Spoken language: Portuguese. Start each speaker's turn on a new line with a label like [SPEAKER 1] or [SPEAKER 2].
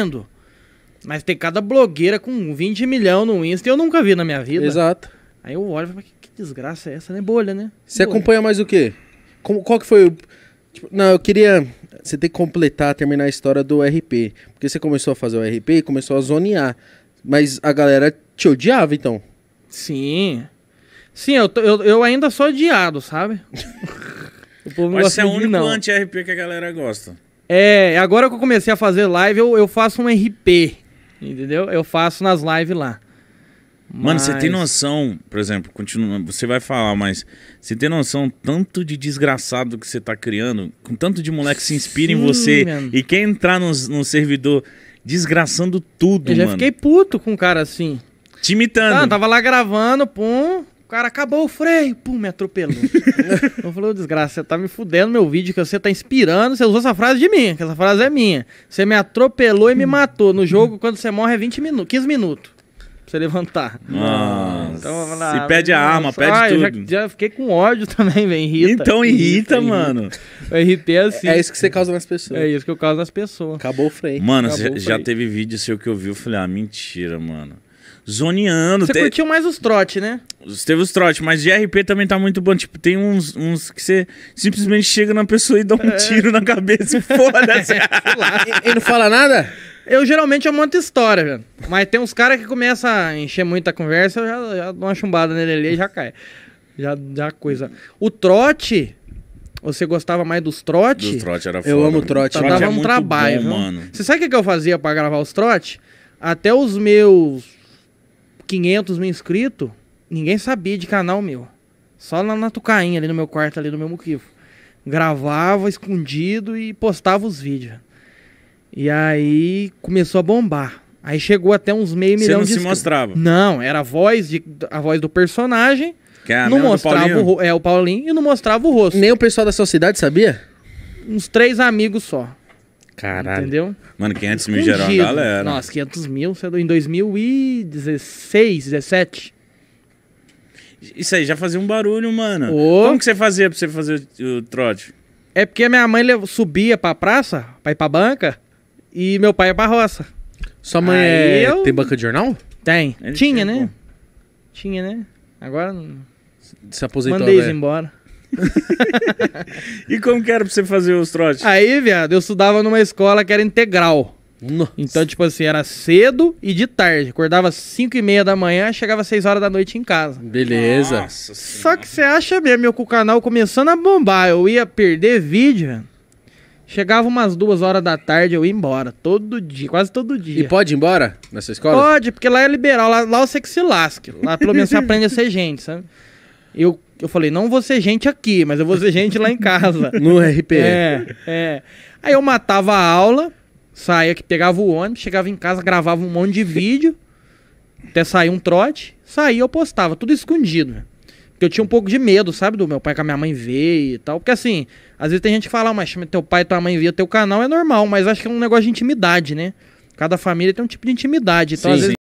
[SPEAKER 1] vendo. Mas tem cada blogueira com 20 milhões no Insta eu nunca vi na minha vida. Exato. Aí eu olho e falo, que desgraça é essa, né? Bolha, né? Você Bolha. acompanha mais o quê? Como, qual que foi o... Tipo, não, eu queria... Você tem que completar, terminar a história do RP. Porque você começou a fazer o RP e começou a zonear. Mas a galera te odiava, então? Sim. Sim, eu, eu, eu ainda sou odiado, sabe? o povo Mas você é o único anti-RP que a galera gosta. É, agora que eu comecei a fazer live, eu, eu faço um RP, entendeu? Eu faço nas lives lá. Mano, você tem noção, por exemplo, continua, você vai falar, mas você tem noção tanto de desgraçado que você tá criando, com tanto de moleque que se inspira Sim, em você mano. e quer entrar no, no servidor desgraçando tudo, mano. Eu já fiquei puto com um cara assim. Te imitando. tava lá gravando, pum, cara acabou o freio, pum, me atropelou. eu falei, desgraça, você tá me fudendo meu vídeo, que você tá inspirando, você usou essa frase de mim, que essa frase é minha. Você me atropelou e me hum. matou. No jogo, quando você morre, é 20 minutos, 15 minutos. Pra você levantar. Nossa. Então, lá, Se pede né? a arma, pede ah, tudo. Já, já, fiquei com ódio também, velho. Irrita. Então irrita, irrita mano. Eu irritei é assim. É, é isso que você causa nas pessoas. É isso que eu causo nas pessoas. Acabou o freio. Mano, Acabou já, freio. já teve vídeo seu que eu vi, eu falei, ah, mentira, mano zoneando. Você te... curtiu mais os trote, né? Teve os trote, mas de RP também tá muito bom. Tipo, tem uns, uns que você simplesmente chega na pessoa e dá um é. tiro na cabeça e foda-se. e, e, não fala nada? Eu geralmente eu monto história, velho. Mas tem uns caras que começam a encher muita conversa, eu já, já dou uma chumbada nele ali e já cai. Já, já coisa. O trote, você gostava mais dos trote? Dos trote era foda. Eu amo trote. trote dava é um trabalho, bom, mano. Você sabe o que eu fazia para gravar os trote? Até os meus 500 mil inscritos, ninguém sabia de canal meu. Só lá na Tucainha, ali no meu quarto, ali no meu muquifo. Gravava escondido e postava os vídeos. E aí começou a bombar. Aí chegou até uns meio milhão de. Você não se mostrava? Não, era a voz, de, a voz do personagem. Que é a não mostrava o, é o Paulinho e não mostrava o rosto. Nem o pessoal da sua cidade sabia? Uns três amigos só. Caralho. Entendeu? Mano, 500 mil gerou a galera. Nossa, 500 mil é em 2016, 17. Isso aí já fazia um barulho, mano. Ô. Como que você fazia pra você fazer o, trote? É porque minha mãe subia pra praça, pra ir pra banca, e meu pai ia pra roça. Sua mãe é... eu- tem banca de jornal? Tem. Ele Tinha, né? Tinha, né? Agora não- Se aposentou mandei eles embora. E como que era pra você fazer os trotes? Aí, viado, eu estudava numa escola que era integral. Nossa. Então, tipo assim, era cedo e de tarde. Acordava 5 e meia da manhã, chegava 6 horas da noite em casa. Beleza. Nossa Só que você acha mesmo que o canal começando a bombar, eu ia perder vídeo. Chegava umas duas horas da tarde, eu ia embora. Todo dia, quase todo dia. E pode ir embora nessa escola? Pode, porque lá é liberal, lá, lá você que se lasque. Lá pelo menos você aprende a ser gente, sabe? Eu, eu falei, não vou ser gente aqui, mas eu vou ser gente lá em casa. No RP. É, é. Aí eu matava a aula, Saía que pegava o ônibus, chegava em casa, gravava um monte de vídeo, até sair um trote, saía eu postava, tudo escondido, Porque eu tinha um pouco de medo, sabe, do meu pai com a minha mãe ver e tal. Porque assim, às vezes tem gente que fala, ah, mas teu pai e tua mãe via teu canal, é normal, mas acho que é um negócio de intimidade, né? Cada família tem um tipo de intimidade. Então, sim, às vezes.